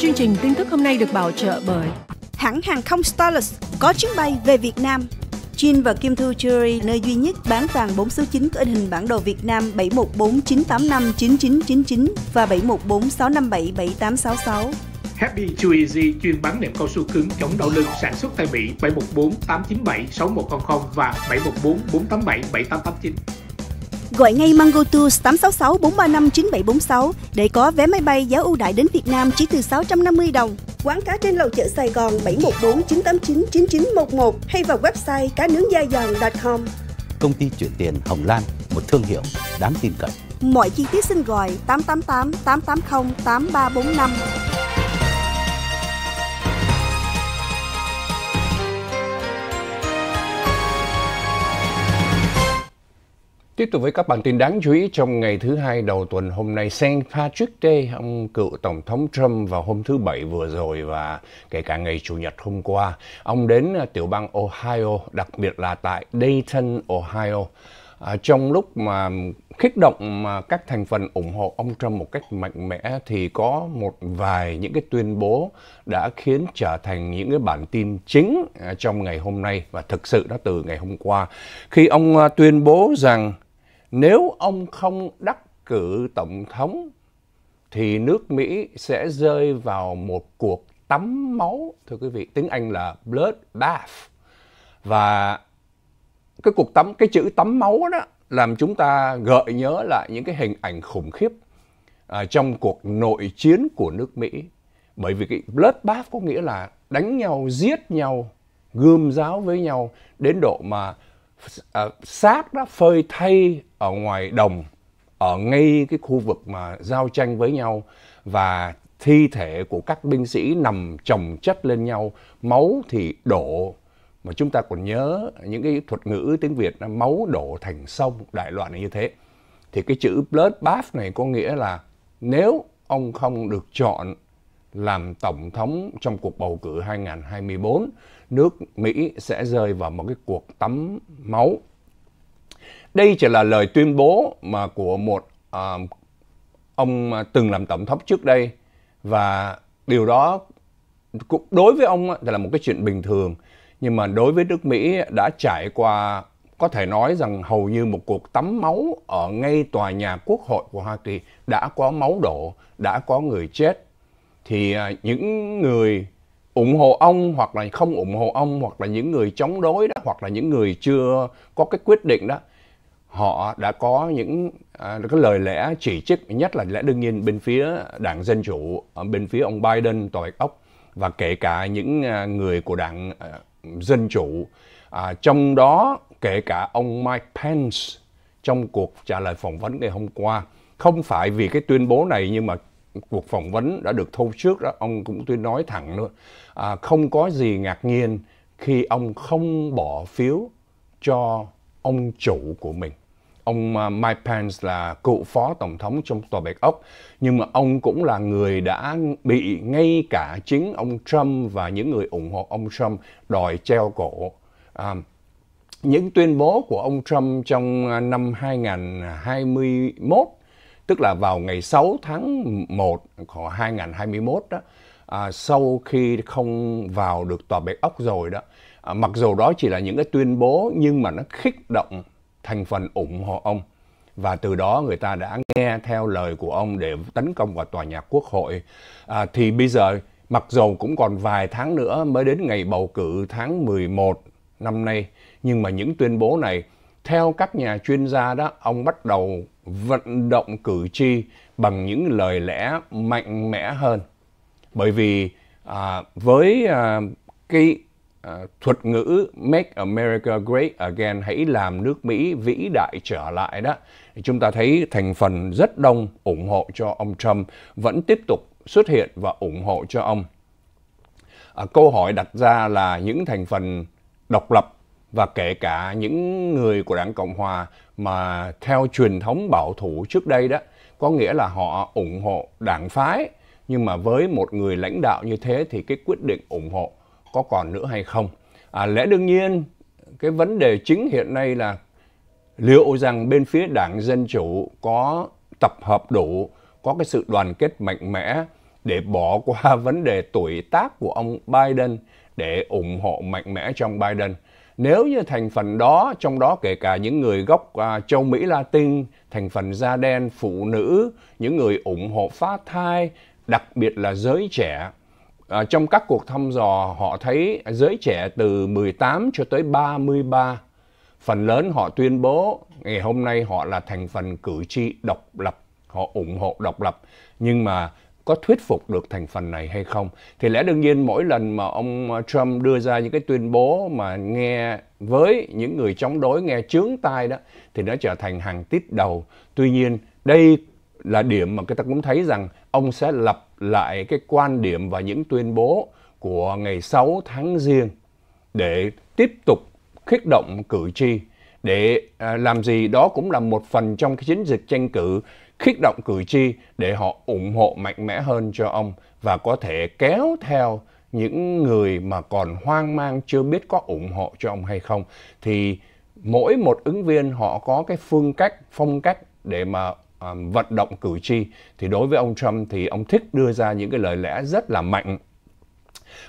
Chương trình tin tức hôm nay được bảo trợ bởi Hãng hàng không Starlux có chuyến bay về Việt Nam Jin và Kim Thu Jewelry, nơi duy nhất bán vàng 4 số 9 có in hình bản đồ Việt Nam 7149859999 và 7146577866. Happy Too Easy chuyên bán nệm cao su cứng chống đau lưng sản xuất tại Mỹ 714 897 6100 và 714 487 7889. Gọi ngay Mango Tours 866 435 9746 để có vé máy bay giá ưu đại đến Việt Nam chỉ từ 650 đồng. Quán cá trên lầu chợ Sài Gòn 714 989 9911 hay vào website cá nướng da giòn.com. Công ty chuyển tiền Hồng Lan, một thương hiệu đáng tin cậy. Mọi chi tiết xin gọi 888 880 8345. Tiếp tục với các bản tin đáng chú ý trong ngày thứ hai đầu tuần hôm nay, St. Patrick Day, ông cựu Tổng thống Trump vào hôm thứ Bảy vừa rồi và kể cả ngày Chủ nhật hôm qua, ông đến à, tiểu bang Ohio, đặc biệt là tại Dayton, Ohio. À, trong lúc mà kích động mà các thành phần ủng hộ ông Trump một cách mạnh mẽ thì có một vài những cái tuyên bố đã khiến trở thành những cái bản tin chính à, trong ngày hôm nay và thực sự đó từ ngày hôm qua khi ông à, tuyên bố rằng nếu ông không đắc cử tổng thống thì nước Mỹ sẽ rơi vào một cuộc tắm máu thưa quý vị tiếng Anh là blood bath và cái cuộc tắm cái chữ tắm máu đó làm chúng ta gợi nhớ lại những cái hình ảnh khủng khiếp à, trong cuộc nội chiến của nước Mỹ bởi vì cái blood bath có nghĩa là đánh nhau giết nhau gươm giáo với nhau đến độ mà à, đã phơi thay ở ngoài đồng ở ngay cái khu vực mà giao tranh với nhau và thi thể của các binh sĩ nằm chồng chất lên nhau, máu thì đổ mà chúng ta còn nhớ những cái thuật ngữ tiếng Việt là máu đổ thành sông đại loạn như thế. Thì cái chữ blood bath này có nghĩa là nếu ông không được chọn làm tổng thống trong cuộc bầu cử 2024, nước Mỹ sẽ rơi vào một cái cuộc tắm máu đây chỉ là lời tuyên bố mà của một à, ông từng làm tổng thống trước đây và điều đó cũng đối với ông thì là một cái chuyện bình thường nhưng mà đối với nước Mỹ đã trải qua có thể nói rằng hầu như một cuộc tắm máu ở ngay tòa nhà quốc hội của Hoa Kỳ đã có máu đổ, đã có người chết. Thì à, những người ủng hộ ông hoặc là không ủng hộ ông hoặc là những người chống đối đó hoặc là những người chưa có cái quyết định đó họ đã có những à, cái lời lẽ chỉ trích nhất là lẽ đương nhiên bên phía đảng dân chủ bên phía ông Biden tồi ốc và kể cả những à, người của đảng à, dân chủ trong đó kể cả ông Mike Pence trong cuộc trả lời phỏng vấn ngày hôm qua không phải vì cái tuyên bố này nhưng mà cuộc phỏng vấn đã được thâu trước đó ông cũng tuyên nói thẳng luôn à, không có gì ngạc nhiên khi ông không bỏ phiếu cho ông chủ của mình ông à, Mike Pence là cựu phó tổng thống trong tòa Bạch Ốc, nhưng mà ông cũng là người đã bị ngay cả chính ông Trump và những người ủng hộ ông Trump đòi treo cổ. À, những tuyên bố của ông Trump trong à, năm 2021, tức là vào ngày 6 tháng 1 của 2021 đó, à, sau khi không vào được tòa Bạch Ốc rồi đó, à, mặc dù đó chỉ là những cái tuyên bố nhưng mà nó khích động thành phần ủng hộ ông và từ đó người ta đã nghe theo lời của ông để tấn công vào tòa nhà quốc hội à, thì bây giờ mặc dù cũng còn vài tháng nữa mới đến ngày bầu cử tháng 11 năm nay nhưng mà những tuyên bố này theo các nhà chuyên gia đó ông bắt đầu vận động cử tri bằng những lời lẽ mạnh mẽ hơn bởi vì à, với à, cái À, thuật ngữ Make America Great Again hãy làm nước Mỹ vĩ đại trở lại đó chúng ta thấy thành phần rất đông ủng hộ cho ông Trump vẫn tiếp tục xuất hiện và ủng hộ cho ông à, câu hỏi đặt ra là những thành phần độc lập và kể cả những người của đảng cộng hòa mà theo truyền thống bảo thủ trước đây đó có nghĩa là họ ủng hộ đảng phái nhưng mà với một người lãnh đạo như thế thì cái quyết định ủng hộ có còn nữa hay không. À, lẽ đương nhiên cái vấn đề chính hiện nay là liệu rằng bên phía đảng Dân Chủ có tập hợp đủ, có cái sự đoàn kết mạnh mẽ để bỏ qua vấn đề tuổi tác của ông Biden để ủng hộ mạnh mẽ trong Biden. Nếu như thành phần đó, trong đó kể cả những người gốc à, châu Mỹ Latin, thành phần da đen, phụ nữ, những người ủng hộ phá thai, đặc biệt là giới trẻ, À, trong các cuộc thăm dò, họ thấy giới trẻ từ 18 cho tới 33, phần lớn họ tuyên bố ngày hôm nay họ là thành phần cử tri độc lập, họ ủng hộ độc lập. Nhưng mà có thuyết phục được thành phần này hay không thì lẽ đương nhiên mỗi lần mà ông Trump đưa ra những cái tuyên bố mà nghe với những người chống đối nghe chướng tai đó thì nó trở thành hàng tít đầu tuy nhiên đây là điểm mà người ta cũng thấy rằng ông sẽ lập lại cái quan điểm và những tuyên bố của ngày 6 tháng Giêng để tiếp tục khích động cử tri để à, làm gì đó cũng là một phần trong cái chiến dịch tranh cử khích động cử tri để họ ủng hộ mạnh mẽ hơn cho ông và có thể kéo theo những người mà còn hoang mang chưa biết có ủng hộ cho ông hay không thì mỗi một ứng viên họ có cái phương cách phong cách để mà À, vận động cử tri thì đối với ông Trump thì ông thích đưa ra những cái lời lẽ rất là mạnh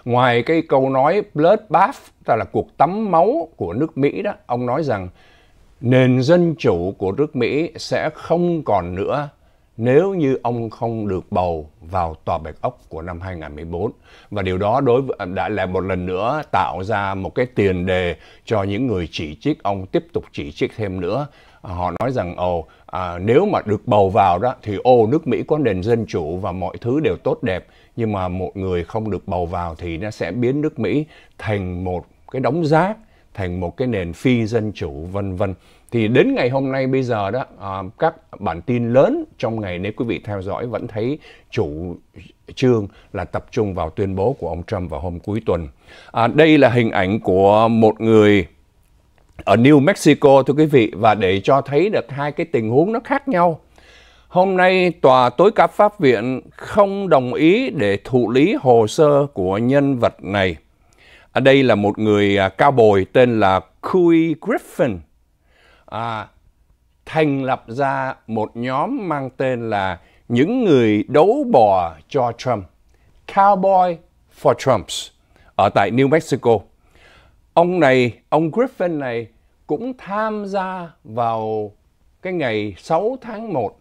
ngoài cái câu nói bloodbath tức là cuộc tắm máu của nước Mỹ đó ông nói rằng nền dân chủ của nước Mỹ sẽ không còn nữa nếu như ông không được bầu vào tòa bạch ốc của năm 2014 và điều đó đối với, đã là một lần nữa tạo ra một cái tiền đề cho những người chỉ trích ông tiếp tục chỉ trích thêm nữa họ nói rằng ồ à, nếu mà được bầu vào đó thì ô nước Mỹ có nền dân chủ và mọi thứ đều tốt đẹp nhưng mà một người không được bầu vào thì nó sẽ biến nước Mỹ thành một cái đóng rác thành một cái nền phi dân chủ vân vân thì đến ngày hôm nay bây giờ đó à, các bản tin lớn trong ngày nếu quý vị theo dõi vẫn thấy chủ trương là tập trung vào tuyên bố của ông Trump vào hôm cuối tuần. À, đây là hình ảnh của một người ở New Mexico thưa quý vị và để cho thấy được hai cái tình huống nó khác nhau. Hôm nay tòa tối cao pháp viện không đồng ý để thụ lý hồ sơ của nhân vật này. Ở à, đây là một người à, cao bồi tên là Cui Griffin à, thành lập ra một nhóm mang tên là những người đấu bò cho Trump, Cowboy for Trumps, ở tại New Mexico. Ông này, ông Griffin này cũng tham gia vào cái ngày 6 tháng 1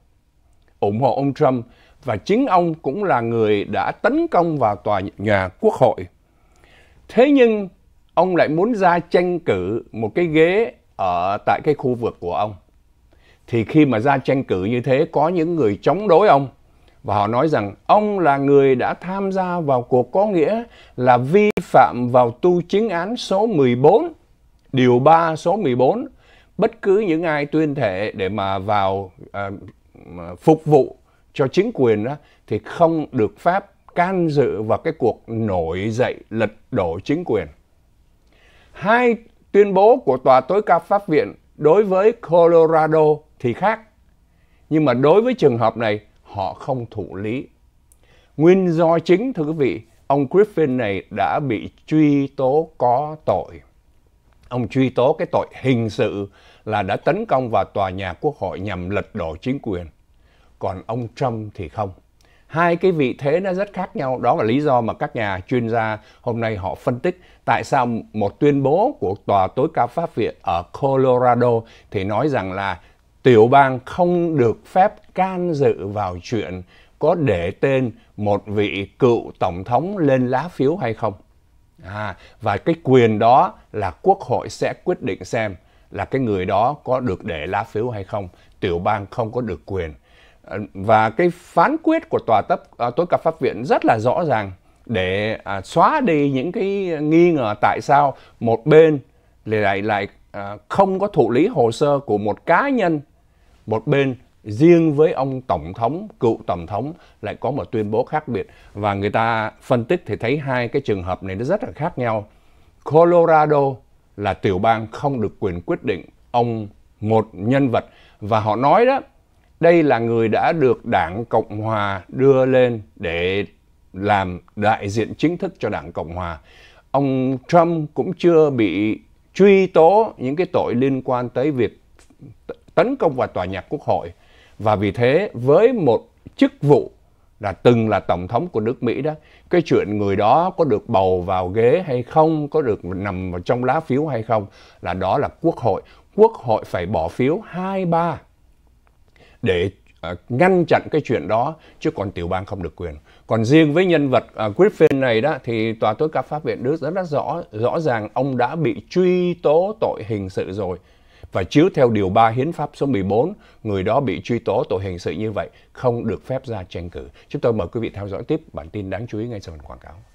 ủng hộ ông Trump và chính ông cũng là người đã tấn công vào tòa nhà quốc hội. Thế nhưng ông lại muốn ra tranh cử một cái ghế ở tại cái khu vực của ông thì khi mà ra tranh cử như thế có những người chống đối ông và họ nói rằng ông là người đã tham gia vào cuộc có nghĩa là vi phạm vào tu chính án số 14 điều 3 số 14 bất cứ những ai tuyên thệ để mà vào à, phục vụ cho chính quyền đó, thì không được phép can dự vào cái cuộc nổi dậy lật đổ chính quyền. Hai Tuyên bố của Tòa tối cao pháp viện đối với Colorado thì khác. Nhưng mà đối với trường hợp này, họ không thụ lý. Nguyên do chính, thưa quý vị, ông Griffin này đã bị truy tố có tội. Ông truy tố cái tội hình sự là đã tấn công vào tòa nhà quốc hội nhằm lật đổ chính quyền. Còn ông Trump thì không hai cái vị thế nó rất khác nhau đó là lý do mà các nhà chuyên gia hôm nay họ phân tích tại sao một tuyên bố của tòa tối cao pháp viện ở Colorado thì nói rằng là tiểu bang không được phép can dự vào chuyện có để tên một vị cựu tổng thống lên lá phiếu hay không à, và cái quyền đó là quốc hội sẽ quyết định xem là cái người đó có được để lá phiếu hay không tiểu bang không có được quyền và cái phán quyết của tòa tấp à, tối cao pháp viện rất là rõ ràng để à, xóa đi những cái nghi ngờ tại sao một bên lại lại à, không có thụ lý hồ sơ của một cá nhân một bên riêng với ông tổng thống cựu tổng thống lại có một tuyên bố khác biệt và người ta phân tích thì thấy hai cái trường hợp này nó rất là khác nhau Colorado là tiểu bang không được quyền quyết định ông một nhân vật và họ nói đó đây là người đã được Đảng Cộng Hòa đưa lên để làm đại diện chính thức cho Đảng Cộng Hòa. Ông Trump cũng chưa bị truy tố những cái tội liên quan tới việc tấn công vào tòa nhà quốc hội. Và vì thế với một chức vụ là từng là tổng thống của nước Mỹ đó, cái chuyện người đó có được bầu vào ghế hay không, có được nằm trong lá phiếu hay không là đó là quốc hội. Quốc hội phải bỏ phiếu hai ba để À, ngăn chặn cái chuyện đó chứ còn tiểu bang không được quyền còn riêng với nhân vật à, Griffin này đó thì tòa tối cao pháp viện Đức rất là rõ rõ ràng ông đã bị truy tố tội hình sự rồi và chiếu theo điều 3 hiến pháp số 14 người đó bị truy tố tội hình sự như vậy không được phép ra tranh cử chúng tôi mời quý vị theo dõi tiếp bản tin đáng chú ý ngay sau phần quảng cáo